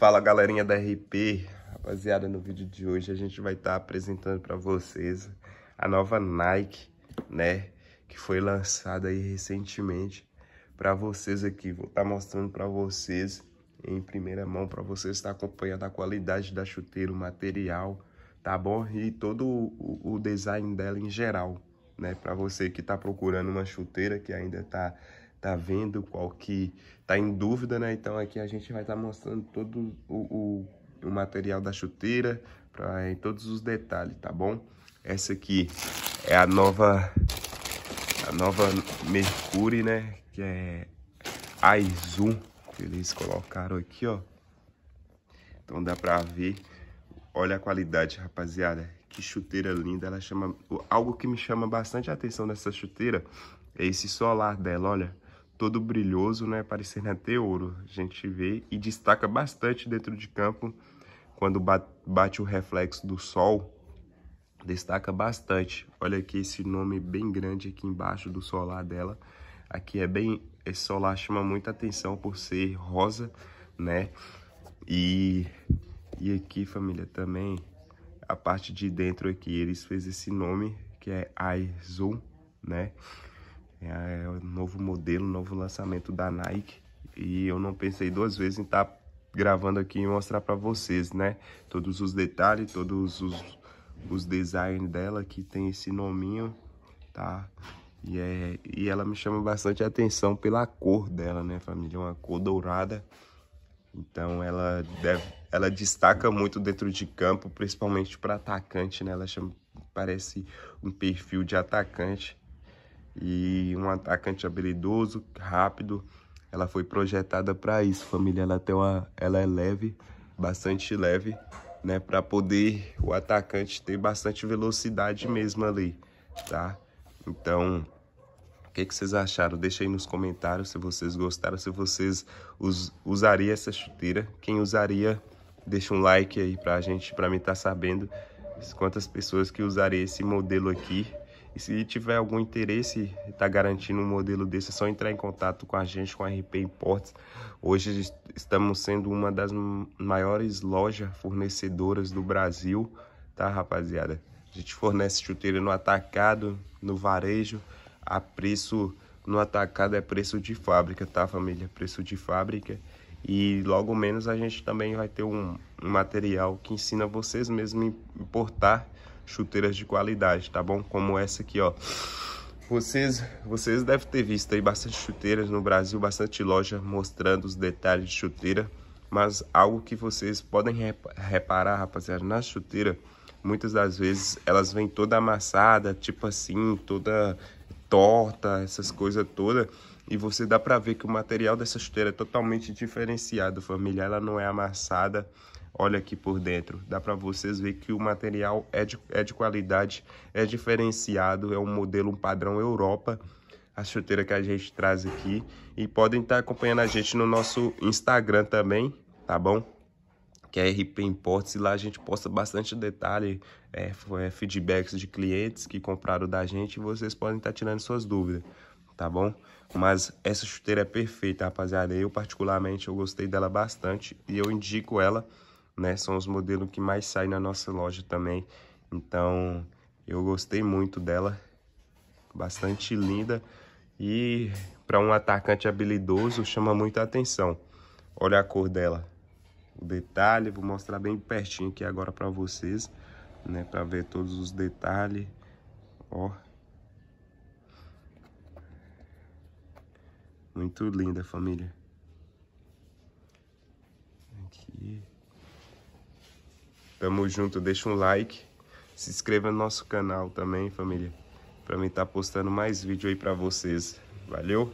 Fala galerinha da RP, rapaziada, no vídeo de hoje a gente vai estar tá apresentando para vocês a nova Nike, né, que foi lançada aí recentemente para vocês aqui. Vou estar tá mostrando para vocês em primeira mão para vocês estar tá acompanhando a qualidade da chuteira, o material, tá bom? E todo o, o design dela em geral, né, para você que está procurando uma chuteira que ainda está tá vendo, qual que tá em dúvida, né? Então aqui a gente vai estar tá mostrando todo o, o, o, material da chuteira, pra, em todos os detalhes, tá bom? Essa aqui é a nova, a nova Mercury, né? Que é a que eles colocaram aqui, ó. Então dá pra ver, olha a qualidade, rapaziada. Que chuteira linda, ela chama... Algo que me chama bastante a atenção nessa chuteira é esse solar dela, olha todo brilhoso, né, parecendo até ouro. A gente vê e destaca bastante dentro de campo quando bate o reflexo do sol, destaca bastante. Olha aqui esse nome bem grande aqui embaixo do solar dela. Aqui é bem esse solar chama muita atenção por ser rosa, né? E e aqui, família, também a parte de dentro aqui, eles fez esse nome que é Aizon, né? É, é o novo modelo, novo lançamento da Nike. E eu não pensei duas vezes em estar tá gravando aqui e mostrar para vocês, né? Todos os detalhes, todos os, os designs dela que tem esse nominho, tá? E, é, e ela me chama bastante atenção pela cor dela, né, família? Uma cor dourada. Então ela, deve, ela destaca muito dentro de campo, principalmente para atacante, né? Ela chama, parece um perfil de atacante e um atacante habilidoso, rápido. Ela foi projetada para isso, família. Ela, tem uma, ela é leve, bastante leve, né? Para poder o atacante ter bastante velocidade mesmo ali, tá? Então, o que, que, vocês acharam? Deixa aí nos comentários se vocês gostaram, se vocês us usariam essa chuteira. Quem usaria, deixa um like aí pra gente, pra mim estar tá sabendo quantas pessoas que usariam esse modelo aqui. E se tiver algum interesse, está garantindo um modelo desse, é só entrar em contato com a gente, com a RP Imports. Hoje estamos sendo uma das maiores lojas fornecedoras do Brasil, tá, rapaziada? A gente fornece chuteira no atacado, no varejo, a preço no atacado é preço de fábrica, tá, família? Preço de fábrica. E logo menos a gente também vai ter um, um material que ensina vocês mesmo importar chuteiras de qualidade, tá bom? Como essa aqui, ó. Vocês, vocês devem ter visto aí bastante chuteiras no Brasil, bastante loja mostrando os detalhes de chuteira. Mas algo que vocês podem rep reparar, rapaziada, na chuteira, muitas das vezes elas vêm toda amassada, tipo assim, toda torta, essas coisas todas. E você dá pra ver que o material dessa chuteira é totalmente diferenciado, família. Ela não é amassada, Olha aqui por dentro, dá para vocês ver que o material é de, é de qualidade, é diferenciado, é um modelo, um padrão Europa, a chuteira que a gente traz aqui. E podem estar tá acompanhando a gente no nosso Instagram também, tá bom? Que é RP Imports, e lá a gente posta bastante detalhe, é, é, feedbacks de clientes que compraram da gente e vocês podem estar tá tirando suas dúvidas tá bom? Mas essa chuteira é perfeita, rapaziada. Eu, particularmente, eu gostei dela bastante e eu indico ela né? São os modelos que mais saem na nossa loja também. Então, eu gostei muito dela. Bastante linda e para um atacante habilidoso chama muita atenção. Olha a cor dela. O detalhe, vou mostrar bem pertinho aqui agora para vocês, né, para ver todos os detalhes. Ó. Muito linda, família. Tamo junto, deixa um like. Se inscreva no nosso canal também, família. Pra mim estar tá postando mais vídeo aí pra vocês. Valeu!